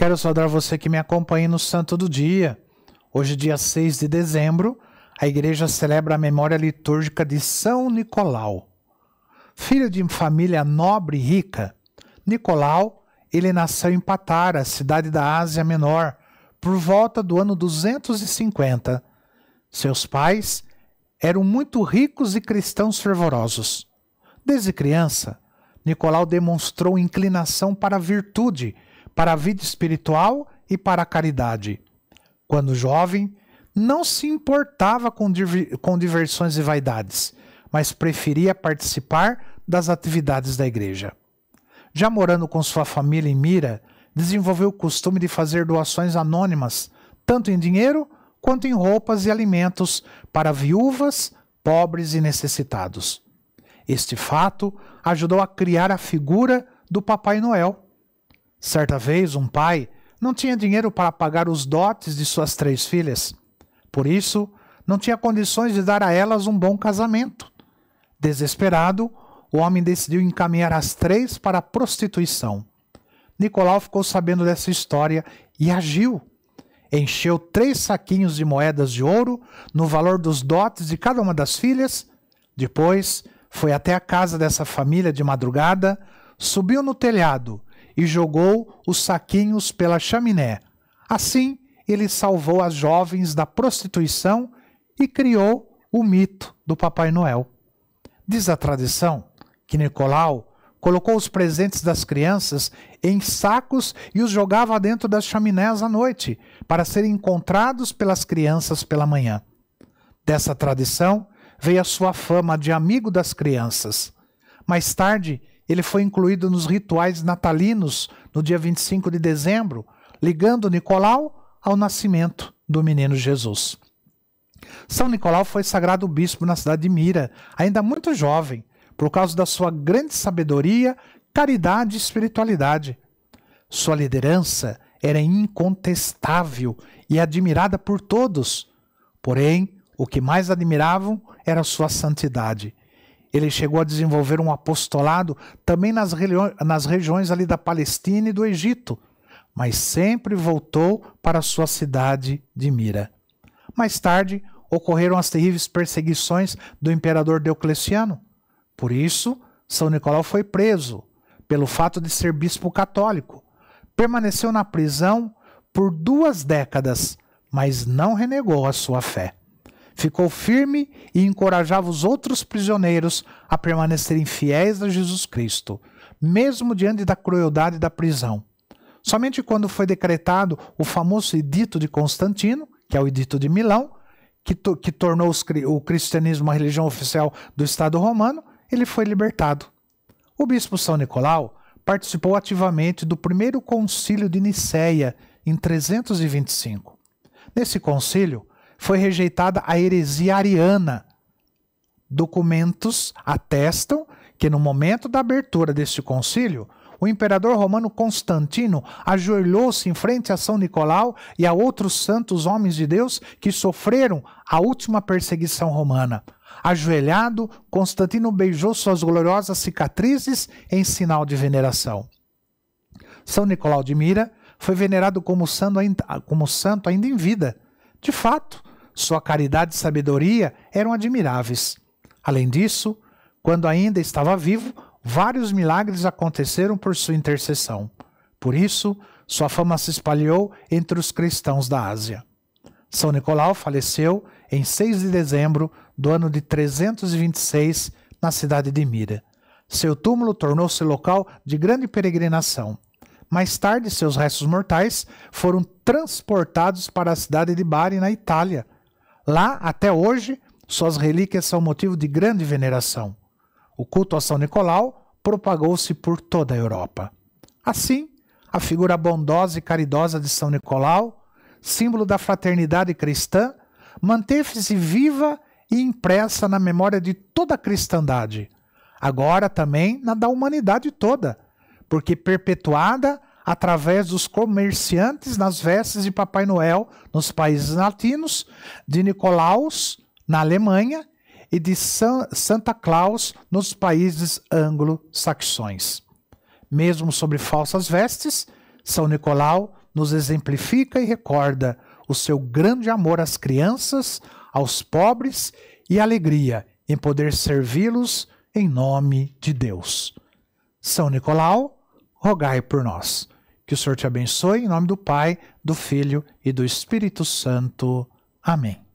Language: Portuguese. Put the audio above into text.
Quero saudar você que me acompanha no Santo do Dia. Hoje, dia 6 de dezembro, a igreja celebra a memória litúrgica de São Nicolau. Filho de família nobre e rica, Nicolau, ele nasceu em Patara, cidade da Ásia Menor, por volta do ano 250. Seus pais eram muito ricos e cristãos fervorosos. Desde criança, Nicolau demonstrou inclinação para a virtude para a vida espiritual e para a caridade. Quando jovem, não se importava com, com diversões e vaidades, mas preferia participar das atividades da igreja. Já morando com sua família em Mira, desenvolveu o costume de fazer doações anônimas, tanto em dinheiro quanto em roupas e alimentos para viúvas, pobres e necessitados. Este fato ajudou a criar a figura do Papai Noel, Certa vez, um pai não tinha dinheiro para pagar os dotes de suas três filhas. Por isso, não tinha condições de dar a elas um bom casamento. Desesperado, o homem decidiu encaminhar as três para a prostituição. Nicolau ficou sabendo dessa história e agiu. Encheu três saquinhos de moedas de ouro no valor dos dotes de cada uma das filhas. Depois, foi até a casa dessa família de madrugada, subiu no telhado e jogou os saquinhos pela chaminé. Assim, ele salvou as jovens da prostituição e criou o mito do Papai Noel. Diz a tradição que Nicolau colocou os presentes das crianças em sacos e os jogava dentro das chaminés à noite, para serem encontrados pelas crianças pela manhã. Dessa tradição veio a sua fama de amigo das crianças. Mais tarde, ele foi incluído nos rituais natalinos no dia 25 de dezembro, ligando Nicolau ao nascimento do menino Jesus. São Nicolau foi sagrado bispo na cidade de Mira, ainda muito jovem, por causa da sua grande sabedoria, caridade e espiritualidade. Sua liderança era incontestável e admirada por todos. Porém, o que mais admiravam era sua santidade, ele chegou a desenvolver um apostolado também nas, nas regiões ali da Palestina e do Egito, mas sempre voltou para sua cidade de Mira. Mais tarde, ocorreram as terríveis perseguições do imperador Diocleciano. Por isso, São Nicolau foi preso, pelo fato de ser bispo católico. Permaneceu na prisão por duas décadas, mas não renegou a sua fé ficou firme e encorajava os outros prisioneiros a permanecerem fiéis a Jesus Cristo, mesmo diante da crueldade da prisão. Somente quando foi decretado o famoso Edito de Constantino, que é o Edito de Milão, que, to que tornou o cristianismo a religião oficial do Estado romano, ele foi libertado. O bispo São Nicolau participou ativamente do primeiro concílio de Nicéia, em 325. Nesse concílio, foi rejeitada a heresia ariana. Documentos atestam que no momento da abertura deste concílio, o imperador romano Constantino ajoelhou-se em frente a São Nicolau e a outros santos homens de Deus que sofreram a última perseguição romana. Ajoelhado, Constantino beijou suas gloriosas cicatrizes em sinal de veneração. São Nicolau de Mira foi venerado como santo ainda, como santo ainda em vida. De fato, sua caridade e sabedoria eram admiráveis. Além disso, quando ainda estava vivo, vários milagres aconteceram por sua intercessão. Por isso, sua fama se espalhou entre os cristãos da Ásia. São Nicolau faleceu em 6 de dezembro do ano de 326 na cidade de Mira. Seu túmulo tornou-se local de grande peregrinação. Mais tarde, seus restos mortais foram transportados para a cidade de Bari, na Itália, Lá, até hoje, suas relíquias são motivo de grande veneração. O culto a São Nicolau propagou-se por toda a Europa. Assim, a figura bondosa e caridosa de São Nicolau, símbolo da fraternidade cristã, manteve-se viva e impressa na memória de toda a cristandade, agora também na da humanidade toda, porque perpetuada através dos comerciantes nas vestes de Papai Noel nos países latinos, de Nicolaus na Alemanha e de San, Santa Claus nos países anglo-saxões. Mesmo sobre falsas vestes, São Nicolau nos exemplifica e recorda o seu grande amor às crianças, aos pobres e alegria em poder servi-los em nome de Deus. São Nicolau rogai por nós. Que o Senhor te abençoe em nome do Pai, do Filho e do Espírito Santo. Amém.